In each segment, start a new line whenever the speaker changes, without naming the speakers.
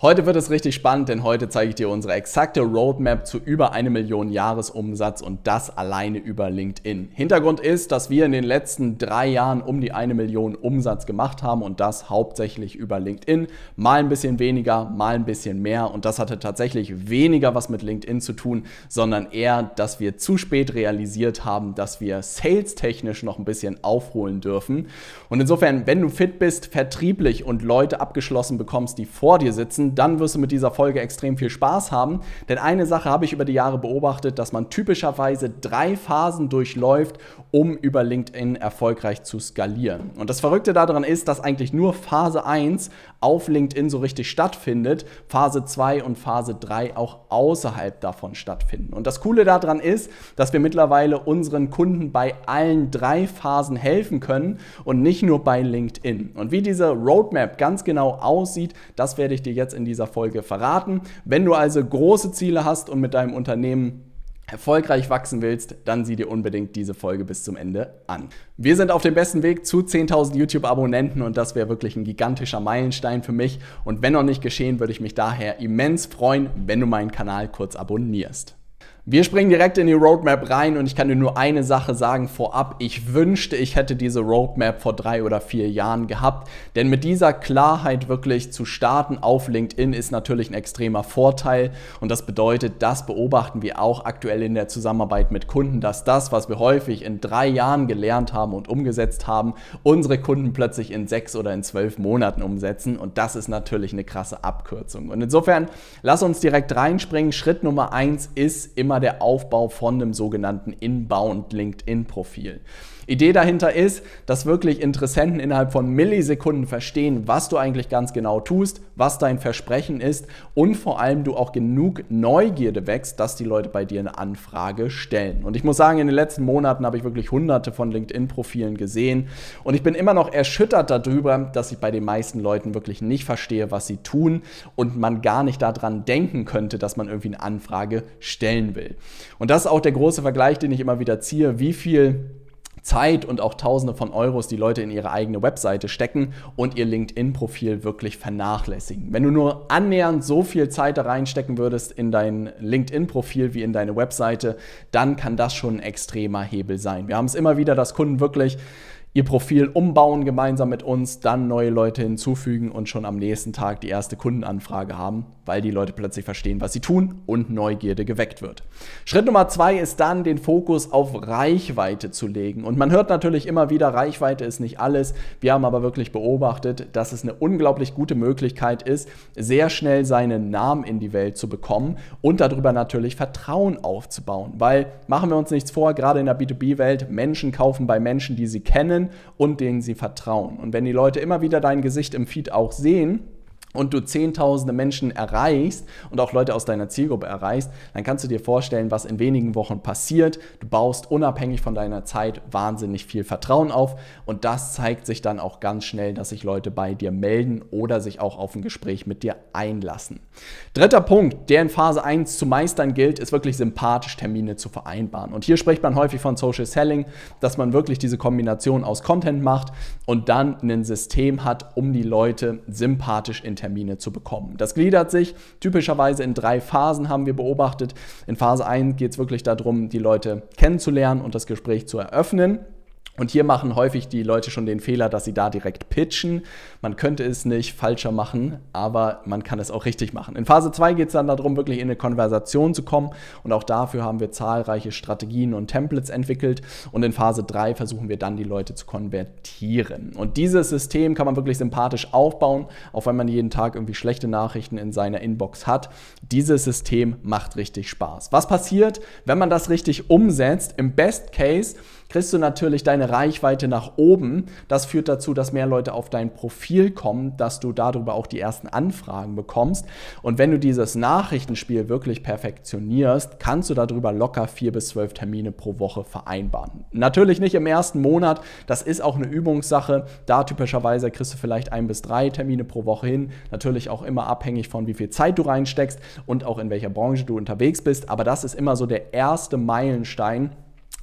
Heute wird es richtig spannend, denn heute zeige ich dir unsere exakte Roadmap zu über eine Million Jahresumsatz und das alleine über LinkedIn. Hintergrund ist, dass wir in den letzten drei Jahren um die eine Million Umsatz gemacht haben und das hauptsächlich über LinkedIn. Mal ein bisschen weniger, mal ein bisschen mehr und das hatte tatsächlich weniger was mit LinkedIn zu tun, sondern eher, dass wir zu spät realisiert haben, dass wir salestechnisch noch ein bisschen aufholen dürfen. Und insofern, wenn du fit bist, vertrieblich und Leute abgeschlossen bekommst, die vor dir sitzen, dann wirst du mit dieser Folge extrem viel Spaß haben. Denn eine Sache habe ich über die Jahre beobachtet, dass man typischerweise drei Phasen durchläuft, um über LinkedIn erfolgreich zu skalieren. Und das Verrückte daran ist, dass eigentlich nur Phase 1 auf LinkedIn so richtig stattfindet, Phase 2 und Phase 3 auch außerhalb davon stattfinden. Und das Coole daran ist, dass wir mittlerweile unseren Kunden bei allen drei Phasen helfen können und nicht nur bei LinkedIn. Und wie diese Roadmap ganz genau aussieht, das werde ich dir jetzt in dieser Folge verraten. Wenn du also große Ziele hast und mit deinem Unternehmen erfolgreich wachsen willst, dann sieh dir unbedingt diese Folge bis zum Ende an. Wir sind auf dem besten Weg zu 10.000 YouTube-Abonnenten und das wäre wirklich ein gigantischer Meilenstein für mich. Und wenn noch nicht geschehen, würde ich mich daher immens freuen, wenn du meinen Kanal kurz abonnierst. Wir springen direkt in die Roadmap rein und ich kann dir nur eine Sache sagen vorab. Ich wünschte, ich hätte diese Roadmap vor drei oder vier Jahren gehabt, denn mit dieser Klarheit wirklich zu starten auf LinkedIn ist natürlich ein extremer Vorteil und das bedeutet, das beobachten wir auch aktuell in der Zusammenarbeit mit Kunden, dass das, was wir häufig in drei Jahren gelernt haben und umgesetzt haben, unsere Kunden plötzlich in sechs oder in zwölf Monaten umsetzen und das ist natürlich eine krasse Abkürzung. Und insofern, lass uns direkt reinspringen. Schritt Nummer eins ist immer immer der Aufbau von einem sogenannten Inbound LinkedIn Profil. Idee dahinter ist, dass wirklich Interessenten innerhalb von Millisekunden verstehen, was du eigentlich ganz genau tust, was dein Versprechen ist und vor allem du auch genug Neugierde wächst, dass die Leute bei dir eine Anfrage stellen. Und ich muss sagen, in den letzten Monaten habe ich wirklich hunderte von LinkedIn-Profilen gesehen und ich bin immer noch erschüttert darüber, dass ich bei den meisten Leuten wirklich nicht verstehe, was sie tun und man gar nicht daran denken könnte, dass man irgendwie eine Anfrage stellen will. Und das ist auch der große Vergleich, den ich immer wieder ziehe, wie viel Zeit und auch Tausende von Euros, die Leute in ihre eigene Webseite stecken und ihr LinkedIn-Profil wirklich vernachlässigen. Wenn du nur annähernd so viel Zeit da reinstecken würdest in dein LinkedIn-Profil wie in deine Webseite, dann kann das schon ein extremer Hebel sein. Wir haben es immer wieder, dass Kunden wirklich ihr Profil umbauen gemeinsam mit uns, dann neue Leute hinzufügen und schon am nächsten Tag die erste Kundenanfrage haben, weil die Leute plötzlich verstehen, was sie tun und Neugierde geweckt wird. Schritt Nummer zwei ist dann, den Fokus auf Reichweite zu legen. Und man hört natürlich immer wieder, Reichweite ist nicht alles. Wir haben aber wirklich beobachtet, dass es eine unglaublich gute Möglichkeit ist, sehr schnell seinen Namen in die Welt zu bekommen und darüber natürlich Vertrauen aufzubauen. Weil machen wir uns nichts vor, gerade in der B2B-Welt, Menschen kaufen bei Menschen, die sie kennen kennen und denen sie vertrauen. Und wenn die Leute immer wieder dein Gesicht im Feed auch sehen, und du zehntausende Menschen erreichst und auch Leute aus deiner Zielgruppe erreichst, dann kannst du dir vorstellen, was in wenigen Wochen passiert. Du baust unabhängig von deiner Zeit wahnsinnig viel Vertrauen auf und das zeigt sich dann auch ganz schnell, dass sich Leute bei dir melden oder sich auch auf ein Gespräch mit dir einlassen. Dritter Punkt, der in Phase 1 zu meistern gilt, ist wirklich sympathisch Termine zu vereinbaren. Und hier spricht man häufig von Social Selling, dass man wirklich diese Kombination aus Content macht und dann ein System hat, um die Leute sympathisch in Termine zu bekommen. Das gliedert sich typischerweise in drei Phasen, haben wir beobachtet. In Phase 1 geht es wirklich darum, die Leute kennenzulernen und das Gespräch zu eröffnen. Und hier machen häufig die Leute schon den Fehler, dass sie da direkt pitchen. Man könnte es nicht falscher machen, aber man kann es auch richtig machen. In Phase 2 geht es dann darum, wirklich in eine Konversation zu kommen. Und auch dafür haben wir zahlreiche Strategien und Templates entwickelt. Und in Phase 3 versuchen wir dann, die Leute zu konvertieren. Und dieses System kann man wirklich sympathisch aufbauen, auch wenn man jeden Tag irgendwie schlechte Nachrichten in seiner Inbox hat. Dieses System macht richtig Spaß. Was passiert, wenn man das richtig umsetzt? Im Best Case kriegst du natürlich deine Reichweite nach oben. Das führt dazu, dass mehr Leute auf dein Profil kommen, dass du darüber auch die ersten Anfragen bekommst. Und wenn du dieses Nachrichtenspiel wirklich perfektionierst, kannst du darüber locker vier bis zwölf Termine pro Woche vereinbaren. Natürlich nicht im ersten Monat, das ist auch eine Übungssache. Da typischerweise kriegst du vielleicht ein bis drei Termine pro Woche hin. Natürlich auch immer abhängig von, wie viel Zeit du reinsteckst und auch in welcher Branche du unterwegs bist. Aber das ist immer so der erste Meilenstein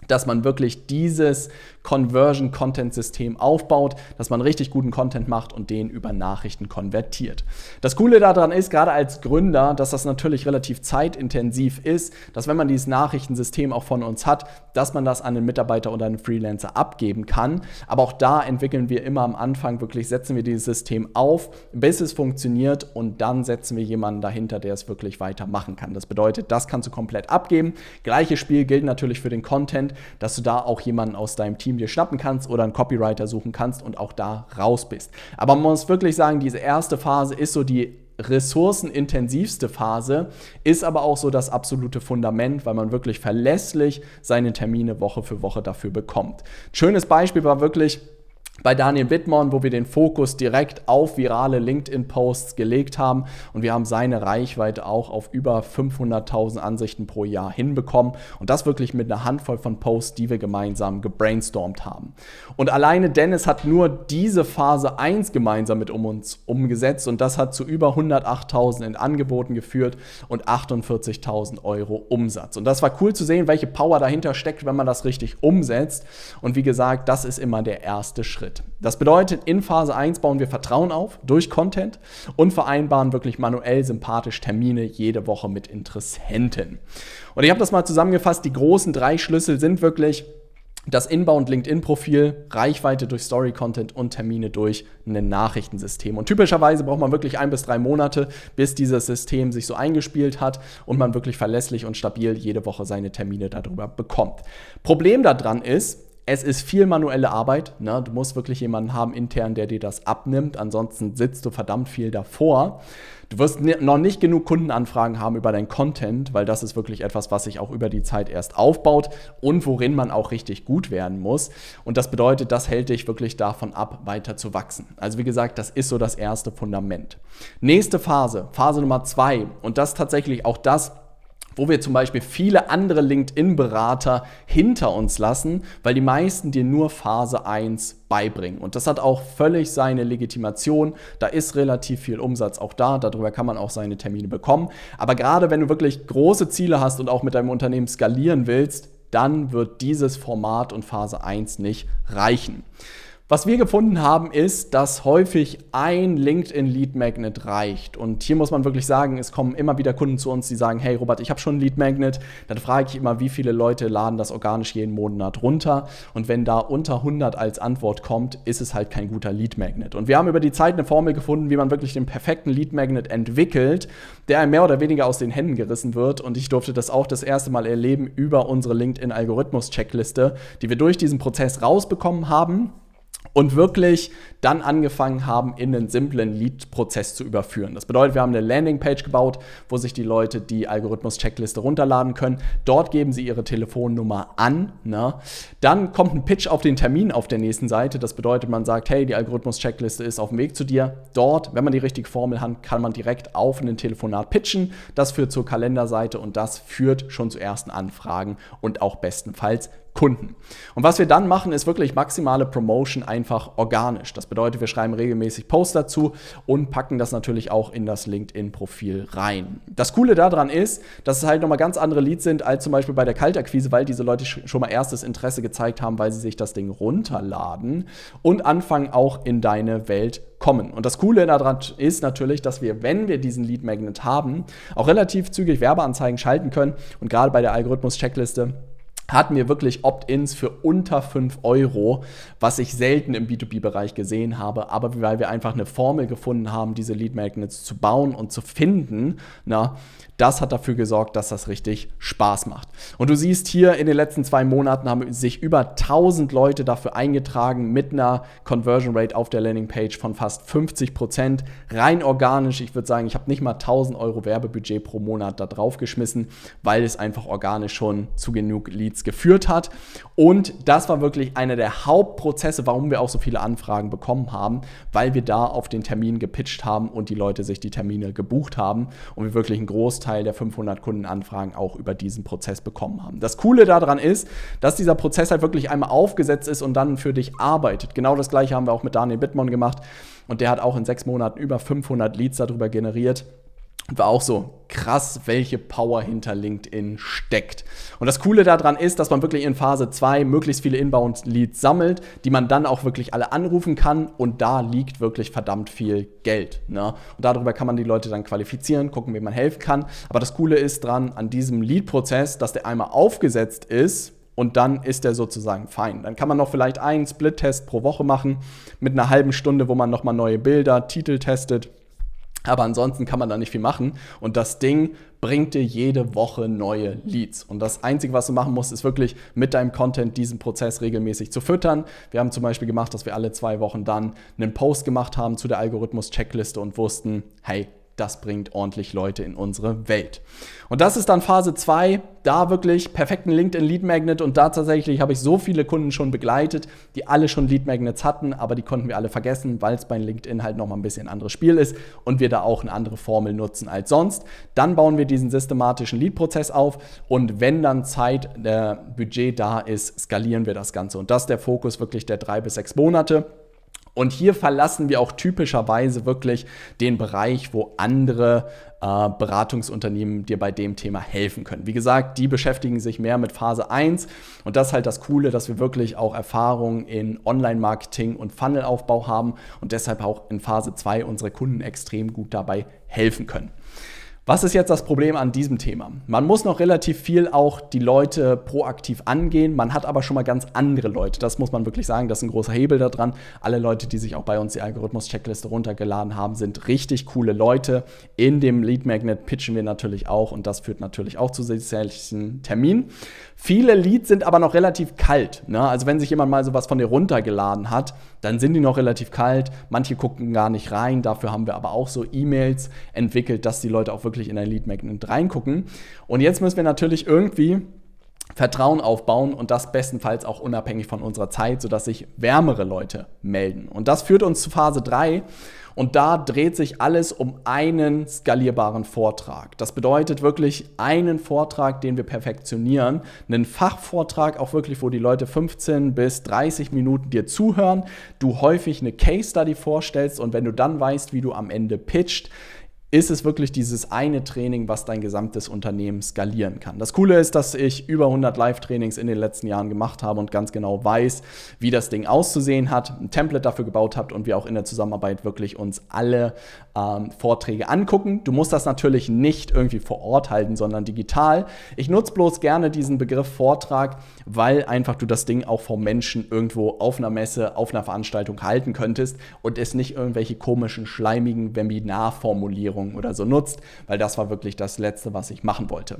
dass man wirklich dieses Conversion-Content-System aufbaut, dass man richtig guten Content macht und den über Nachrichten konvertiert. Das Coole daran ist, gerade als Gründer, dass das natürlich relativ zeitintensiv ist, dass wenn man dieses Nachrichtensystem auch von uns hat, dass man das an den Mitarbeiter oder einen Freelancer abgeben kann. Aber auch da entwickeln wir immer am Anfang wirklich, setzen wir dieses System auf, bis es funktioniert und dann setzen wir jemanden dahinter, der es wirklich weitermachen kann. Das bedeutet, das kannst du komplett abgeben. Gleiches Spiel gilt natürlich für den Content dass du da auch jemanden aus deinem Team dir schnappen kannst oder einen Copywriter suchen kannst und auch da raus bist. Aber man muss wirklich sagen, diese erste Phase ist so die ressourcenintensivste Phase, ist aber auch so das absolute Fundament, weil man wirklich verlässlich seine Termine Woche für Woche dafür bekommt. Schönes Beispiel war wirklich, bei Daniel Wittmann, wo wir den Fokus direkt auf virale LinkedIn-Posts gelegt haben und wir haben seine Reichweite auch auf über 500.000 Ansichten pro Jahr hinbekommen und das wirklich mit einer Handvoll von Posts, die wir gemeinsam gebrainstormt haben. Und alleine Dennis hat nur diese Phase 1 gemeinsam mit um uns umgesetzt und das hat zu über 108.000 in Angeboten geführt und 48.000 Euro Umsatz. Und das war cool zu sehen, welche Power dahinter steckt, wenn man das richtig umsetzt. Und wie gesagt, das ist immer der erste Schritt. Schritt. Das bedeutet, in Phase 1 bauen wir Vertrauen auf durch Content und vereinbaren wirklich manuell sympathisch Termine jede Woche mit Interessenten. Und ich habe das mal zusammengefasst. Die großen drei Schlüssel sind wirklich das Inbound LinkedIn-Profil, Reichweite durch Story-Content und Termine durch ein Nachrichtensystem. Und typischerweise braucht man wirklich ein bis drei Monate, bis dieses System sich so eingespielt hat und man wirklich verlässlich und stabil jede Woche seine Termine darüber bekommt. Problem daran ist, es ist viel manuelle Arbeit. Ne? Du musst wirklich jemanden haben intern, der dir das abnimmt. Ansonsten sitzt du verdammt viel davor. Du wirst noch nicht genug Kundenanfragen haben über deinen Content, weil das ist wirklich etwas, was sich auch über die Zeit erst aufbaut und worin man auch richtig gut werden muss. Und das bedeutet, das hält dich wirklich davon ab, weiter zu wachsen. Also wie gesagt, das ist so das erste Fundament. Nächste Phase, Phase Nummer zwei. Und das tatsächlich auch das, wo wir zum Beispiel viele andere LinkedIn-Berater hinter uns lassen, weil die meisten dir nur Phase 1 beibringen. Und das hat auch völlig seine Legitimation. Da ist relativ viel Umsatz auch da. Darüber kann man auch seine Termine bekommen. Aber gerade wenn du wirklich große Ziele hast und auch mit deinem Unternehmen skalieren willst, dann wird dieses Format und Phase 1 nicht reichen. Was wir gefunden haben, ist, dass häufig ein LinkedIn-Lead Magnet reicht. Und hier muss man wirklich sagen, es kommen immer wieder Kunden zu uns, die sagen, hey Robert, ich habe schon ein Lead Magnet. Dann frage ich immer, wie viele Leute laden das organisch jeden Monat runter. Und wenn da unter 100 als Antwort kommt, ist es halt kein guter Lead Magnet. Und wir haben über die Zeit eine Formel gefunden, wie man wirklich den perfekten Lead Magnet entwickelt, der einem mehr oder weniger aus den Händen gerissen wird. Und ich durfte das auch das erste Mal erleben über unsere LinkedIn-Algorithmus-Checkliste, die wir durch diesen Prozess rausbekommen haben und wirklich dann angefangen haben, in einen simplen Lead-Prozess zu überführen. Das bedeutet, wir haben eine Landingpage gebaut, wo sich die Leute die Algorithmus-Checkliste runterladen können. Dort geben sie ihre Telefonnummer an. Ne? Dann kommt ein Pitch auf den Termin auf der nächsten Seite. Das bedeutet, man sagt, hey, die Algorithmus-Checkliste ist auf dem Weg zu dir. Dort, wenn man die richtige Formel hat, kann man direkt auf ein Telefonat pitchen. Das führt zur Kalenderseite und das führt schon zu ersten Anfragen und auch bestenfalls Kunden. Und was wir dann machen, ist wirklich maximale Promotion einfach organisch. Das bedeutet, wir schreiben regelmäßig Posts dazu und packen das natürlich auch in das LinkedIn-Profil rein. Das Coole daran ist, dass es halt nochmal ganz andere Leads sind als zum Beispiel bei der Kaltakquise, weil diese Leute schon mal erstes Interesse gezeigt haben, weil sie sich das Ding runterladen und anfangen auch in deine Welt kommen. Und das Coole daran ist natürlich, dass wir, wenn wir diesen Lead Magnet haben, auch relativ zügig Werbeanzeigen schalten können und gerade bei der Algorithmus-Checkliste hatten wir wirklich Opt-ins für unter 5 Euro, was ich selten im B2B-Bereich gesehen habe, aber weil wir einfach eine Formel gefunden haben, diese Lead Magnets zu bauen und zu finden, na, das hat dafür gesorgt, dass das richtig Spaß macht. Und du siehst hier, in den letzten zwei Monaten haben sich über 1000 Leute dafür eingetragen mit einer Conversion Rate auf der Landingpage von fast 50 Prozent. Rein organisch, ich würde sagen, ich habe nicht mal 1000 Euro Werbebudget pro Monat da drauf geschmissen, weil es einfach organisch schon zu genug Leads Leads geführt hat. Und das war wirklich einer der Hauptprozesse, warum wir auch so viele Anfragen bekommen haben, weil wir da auf den Termin gepitcht haben und die Leute sich die Termine gebucht haben und wir wirklich einen Großteil der 500 Kundenanfragen auch über diesen Prozess bekommen haben. Das Coole daran ist, dass dieser Prozess halt wirklich einmal aufgesetzt ist und dann für dich arbeitet. Genau das gleiche haben wir auch mit Daniel Bittmann gemacht und der hat auch in sechs Monaten über 500 Leads darüber generiert. Und war auch so krass, welche Power hinter LinkedIn steckt. Und das Coole daran ist, dass man wirklich in Phase 2 möglichst viele Inbound-Leads sammelt, die man dann auch wirklich alle anrufen kann. Und da liegt wirklich verdammt viel Geld. Ne? Und darüber kann man die Leute dann qualifizieren, gucken, wem man helfen kann. Aber das Coole ist dran an diesem Lead-Prozess, dass der einmal aufgesetzt ist, und dann ist er sozusagen fein. Dann kann man noch vielleicht einen Split-Test pro Woche machen mit einer halben Stunde, wo man nochmal neue Bilder, Titel testet aber ansonsten kann man da nicht viel machen. Und das Ding bringt dir jede Woche neue Leads. Und das Einzige, was du machen musst, ist wirklich mit deinem Content diesen Prozess regelmäßig zu füttern. Wir haben zum Beispiel gemacht, dass wir alle zwei Wochen dann einen Post gemacht haben zu der Algorithmus-Checkliste und wussten, hey, das bringt ordentlich Leute in unsere Welt. Und das ist dann Phase 2, da wirklich perfekten LinkedIn Lead Magnet und da tatsächlich habe ich so viele Kunden schon begleitet, die alle schon Lead Magnets hatten, aber die konnten wir alle vergessen, weil es bei LinkedIn halt nochmal ein bisschen ein anderes Spiel ist und wir da auch eine andere Formel nutzen als sonst. Dann bauen wir diesen systematischen Lead-Prozess auf und wenn dann Zeit, der äh, Budget da ist, skalieren wir das Ganze. Und das ist der Fokus wirklich der drei bis sechs Monate. Und hier verlassen wir auch typischerweise wirklich den Bereich, wo andere äh, Beratungsunternehmen dir bei dem Thema helfen können. Wie gesagt, die beschäftigen sich mehr mit Phase 1 und das ist halt das Coole, dass wir wirklich auch Erfahrungen in Online-Marketing und Funnelaufbau haben und deshalb auch in Phase 2 unsere Kunden extrem gut dabei helfen können. Was ist jetzt das Problem an diesem Thema? Man muss noch relativ viel auch die Leute proaktiv angehen. Man hat aber schon mal ganz andere Leute. Das muss man wirklich sagen. Das ist ein großer Hebel da dran. Alle Leute, die sich auch bei uns die Algorithmus-Checkliste runtergeladen haben, sind richtig coole Leute. In dem Lead Magnet pitchen wir natürlich auch und das führt natürlich auch zu zusätzlichen Terminen. Viele Leads sind aber noch relativ kalt. Ne? Also wenn sich jemand mal sowas von dir runtergeladen hat, dann sind die noch relativ kalt. Manche gucken gar nicht rein. Dafür haben wir aber auch so E-Mails entwickelt, dass die Leute auch wirklich in ein Lead Magnet reingucken. Und jetzt müssen wir natürlich irgendwie Vertrauen aufbauen und das bestenfalls auch unabhängig von unserer Zeit, sodass sich wärmere Leute melden. Und das führt uns zu Phase 3. Und da dreht sich alles um einen skalierbaren Vortrag. Das bedeutet wirklich einen Vortrag, den wir perfektionieren. Einen Fachvortrag, auch wirklich, wo die Leute 15 bis 30 Minuten dir zuhören, du häufig eine Case Study vorstellst und wenn du dann weißt, wie du am Ende pitcht, ist es wirklich dieses eine Training, was dein gesamtes Unternehmen skalieren kann. Das Coole ist, dass ich über 100 Live-Trainings in den letzten Jahren gemacht habe und ganz genau weiß, wie das Ding auszusehen hat, ein Template dafür gebaut habe und wir auch in der Zusammenarbeit wirklich uns alle ähm, Vorträge angucken. Du musst das natürlich nicht irgendwie vor Ort halten, sondern digital. Ich nutze bloß gerne diesen Begriff Vortrag, weil einfach du das Ding auch vor Menschen irgendwo auf einer Messe, auf einer Veranstaltung halten könntest und es nicht irgendwelche komischen, schleimigen Webinarformulierungen Erinnerungen oder so nutzt, weil das war wirklich das Letzte, was ich machen wollte.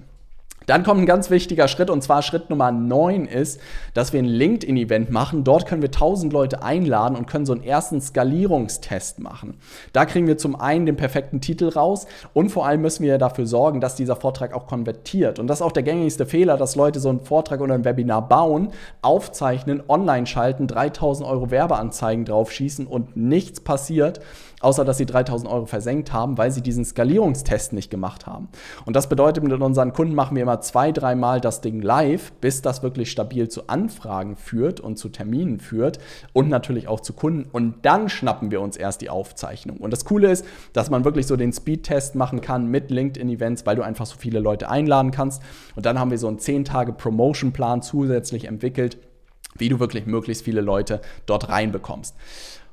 Dann kommt ein ganz wichtiger Schritt und zwar Schritt Nummer 9 ist, dass wir ein LinkedIn-Event machen. Dort können wir 1000 Leute einladen und können so einen ersten Skalierungstest machen. Da kriegen wir zum einen den perfekten Titel raus und vor allem müssen wir dafür sorgen, dass dieser Vortrag auch konvertiert. Und das ist auch der gängigste Fehler, dass Leute so einen Vortrag oder ein Webinar bauen, aufzeichnen, online schalten, 3000 Euro Werbeanzeigen draufschießen und nichts passiert außer dass sie 3000 Euro versenkt haben, weil sie diesen Skalierungstest nicht gemacht haben. Und das bedeutet, mit unseren Kunden machen wir immer zwei, dreimal das Ding live, bis das wirklich stabil zu Anfragen führt und zu Terminen führt und natürlich auch zu Kunden. Und dann schnappen wir uns erst die Aufzeichnung. Und das Coole ist, dass man wirklich so den Speedtest machen kann mit LinkedIn-Events, weil du einfach so viele Leute einladen kannst. Und dann haben wir so einen 10-Tage-Promotion-Plan zusätzlich entwickelt, wie du wirklich möglichst viele Leute dort reinbekommst.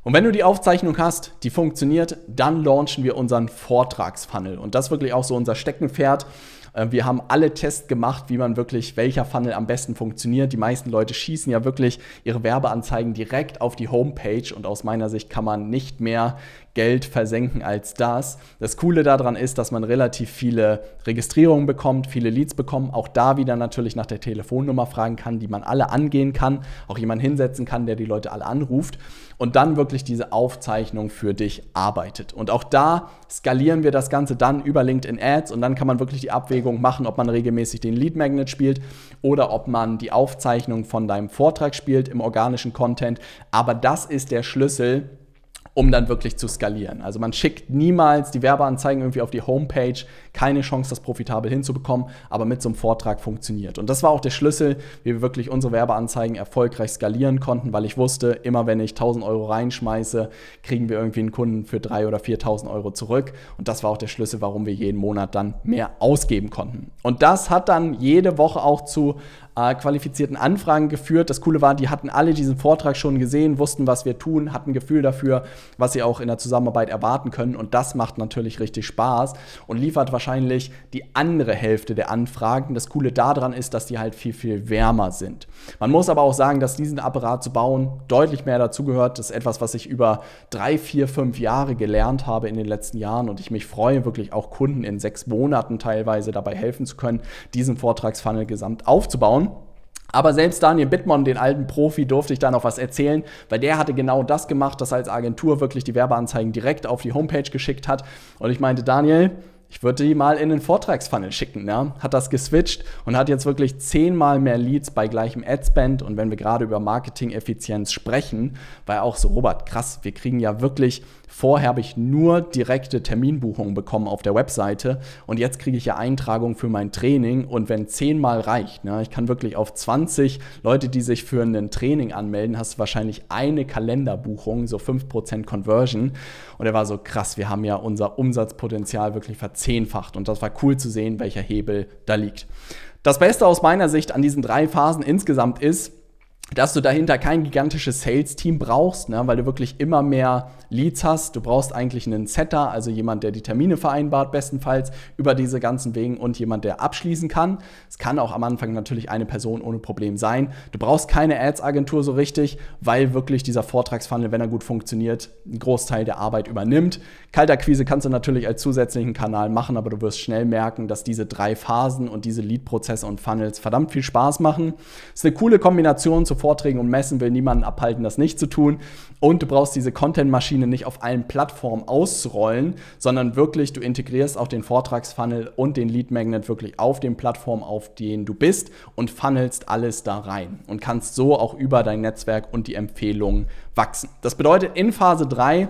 Und wenn du die Aufzeichnung hast, die funktioniert, dann launchen wir unseren Vortragsfunnel. Und das ist wirklich auch so unser Steckenpferd. Äh, wir haben alle Tests gemacht, wie man wirklich, welcher Funnel am besten funktioniert. Die meisten Leute schießen ja wirklich ihre Werbeanzeigen direkt auf die Homepage und aus meiner Sicht kann man nicht mehr Geld versenken als das. Das Coole daran ist, dass man relativ viele Registrierungen bekommt, viele Leads bekommt, auch da wieder natürlich nach der Telefonnummer fragen kann, die man alle angehen kann, auch jemand hinsetzen kann, der die Leute alle anruft und dann wirklich diese Aufzeichnung für dich arbeitet. Und auch da skalieren wir das Ganze dann über LinkedIn Ads und dann kann man wirklich die Abwägung machen, ob man regelmäßig den Lead Magnet spielt oder ob man die Aufzeichnung von deinem Vortrag spielt im organischen Content. Aber das ist der Schlüssel, um dann wirklich zu skalieren. Also man schickt niemals die Werbeanzeigen irgendwie auf die Homepage, keine Chance, das profitabel hinzubekommen, aber mit so einem Vortrag funktioniert. Und das war auch der Schlüssel, wie wir wirklich unsere Werbeanzeigen erfolgreich skalieren konnten, weil ich wusste, immer wenn ich 1000 Euro reinschmeiße, kriegen wir irgendwie einen Kunden für 3.000 oder 4.000 Euro zurück. Und das war auch der Schlüssel, warum wir jeden Monat dann mehr ausgeben konnten. Und das hat dann jede Woche auch zu äh, qualifizierten Anfragen geführt. Das Coole war, die hatten alle diesen Vortrag schon gesehen, wussten, was wir tun, hatten ein Gefühl dafür, was sie auch in der Zusammenarbeit erwarten können. Und das macht natürlich richtig Spaß und liefert wahrscheinlich die andere Hälfte der Anfragen. Das Coole daran ist, dass die halt viel, viel wärmer sind. Man muss aber auch sagen, dass diesen Apparat zu bauen deutlich mehr dazugehört. Das ist etwas, was ich über drei, vier, fünf Jahre gelernt habe in den letzten Jahren und ich mich freue, wirklich auch Kunden in sechs Monaten teilweise dabei helfen zu können, diesen Vortragsfunnel gesamt aufzubauen. Aber selbst Daniel Bittmann, den alten Profi, durfte ich da noch was erzählen, weil der hatte genau das gemacht, dass er als Agentur wirklich die Werbeanzeigen direkt auf die Homepage geschickt hat. Und ich meinte, Daniel, ich würde die mal in den Vortragsfunnel schicken. Ja? Ne? Hat das geswitcht und hat jetzt wirklich zehnmal mehr Leads bei gleichem Adspend. Und wenn wir gerade über Marketing-Effizienz sprechen, war auch so, Robert, krass, wir kriegen ja wirklich Vorher habe ich nur direkte Terminbuchungen bekommen auf der Webseite und jetzt kriege ich ja Eintragungen für mein Training und wenn zehnmal reicht, ne, ich kann wirklich auf 20 Leute, die sich für ein Training anmelden, hast du wahrscheinlich eine Kalenderbuchung, so 5% Conversion und er war so krass, wir haben ja unser Umsatzpotenzial wirklich verzehnfacht und das war cool zu sehen, welcher Hebel da liegt. Das Beste aus meiner Sicht an diesen drei Phasen insgesamt ist, dass du dahinter kein gigantisches Sales-Team brauchst, ne, weil du wirklich immer mehr Leads hast. Du brauchst eigentlich einen Setter, also jemand, der die Termine vereinbart, bestenfalls über diese ganzen Wegen und jemand, der abschließen kann. Es kann auch am Anfang natürlich eine Person ohne Problem sein. Du brauchst keine Ads-Agentur so richtig, weil wirklich dieser Vortragsfunnel, wenn er gut funktioniert, einen Großteil der Arbeit übernimmt. Kaltakquise kannst du natürlich als zusätzlichen Kanal machen, aber du wirst schnell merken, dass diese drei Phasen und diese Lead-Prozesse und Funnels verdammt viel Spaß machen. Ist eine coole Kombination zu Vorträgen und Messen, will niemanden abhalten, das nicht zu tun. Und du brauchst diese Content-Maschine nicht auf allen Plattformen auszurollen, sondern wirklich, du integrierst auch den Vortragsfunnel und den Lead-Magnet wirklich auf den Plattformen, auf denen du bist und funnelst alles da rein und kannst so auch über dein Netzwerk und die Empfehlungen wachsen. Das bedeutet, in Phase 3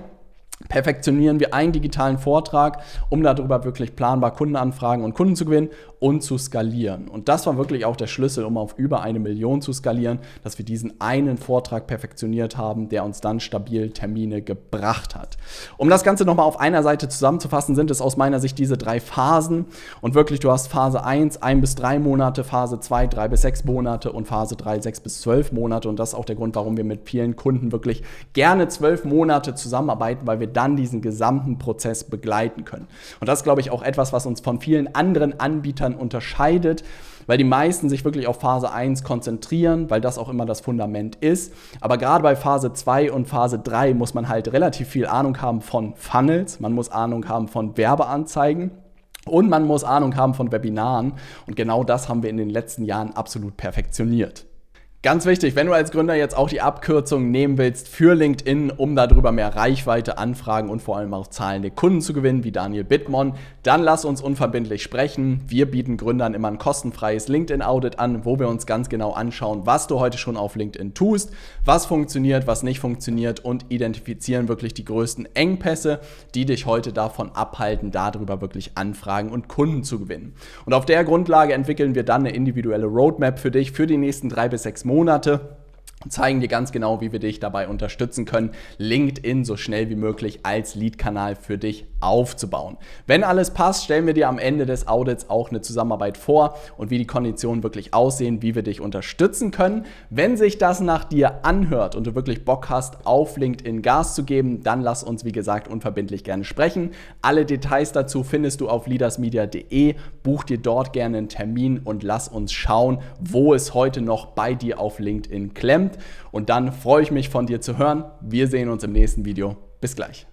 perfektionieren wir einen digitalen Vortrag, um darüber wirklich planbar Kundenanfragen und Kunden zu gewinnen und zu skalieren. Und das war wirklich auch der Schlüssel, um auf über eine Million zu skalieren, dass wir diesen einen Vortrag perfektioniert haben, der uns dann stabil Termine gebracht hat. Um das Ganze nochmal auf einer Seite zusammenzufassen, sind es aus meiner Sicht diese drei Phasen. Und wirklich, du hast Phase 1, 1 bis 3 Monate, Phase 2, 3 bis 6 Monate und Phase 3, 6 bis 12 Monate. Und das ist auch der Grund, warum wir mit vielen Kunden wirklich gerne 12 Monate zusammenarbeiten, weil wir dann diesen gesamten Prozess begleiten können. Und das ist, glaube ich, auch etwas, was uns von vielen anderen Anbietern unterscheidet, weil die meisten sich wirklich auf Phase 1 konzentrieren, weil das auch immer das Fundament ist. Aber gerade bei Phase 2 und Phase 3 muss man halt relativ viel Ahnung haben von Funnels, man muss Ahnung haben von Werbeanzeigen. Und man muss Ahnung haben von Webinaren. Und genau das haben wir in den letzten Jahren absolut perfektioniert. Ganz wichtig, wenn du als Gründer jetzt auch die Abkürzung nehmen willst für LinkedIn, um darüber mehr Reichweite, Anfragen und vor allem auch zahlende Kunden zu gewinnen, wie Daniel Bittmann, dann lass uns unverbindlich sprechen. Wir bieten Gründern immer ein kostenfreies LinkedIn-Audit an, wo wir uns ganz genau anschauen, was du heute schon auf LinkedIn tust, was funktioniert, was nicht funktioniert und identifizieren wirklich die größten Engpässe, die dich heute davon abhalten, darüber wirklich Anfragen und Kunden zu gewinnen. Und auf der Grundlage entwickeln wir dann eine individuelle Roadmap für dich für die nächsten drei bis sechs Monate Monate und zeigen dir ganz genau, wie wir dich dabei unterstützen können, LinkedIn so schnell wie möglich als Lead-Kanal für dich aufzubauen. Wenn alles passt, stellen wir dir am Ende des Audits auch eine Zusammenarbeit vor und wie die Konditionen wirklich aussehen, wie wir dich unterstützen können. Wenn sich das nach dir anhört und du wirklich Bock hast, auf LinkedIn Gas zu geben, dann lass uns, wie gesagt, unverbindlich gerne sprechen. Alle Details dazu findest du auf leadersmedia.de. Buch dir dort gerne einen Termin und lass uns schauen, wo es heute noch bei dir auf LinkedIn klemmt. Und dann freue ich mich von dir zu hören. Wir sehen uns im nächsten Video. Bis gleich.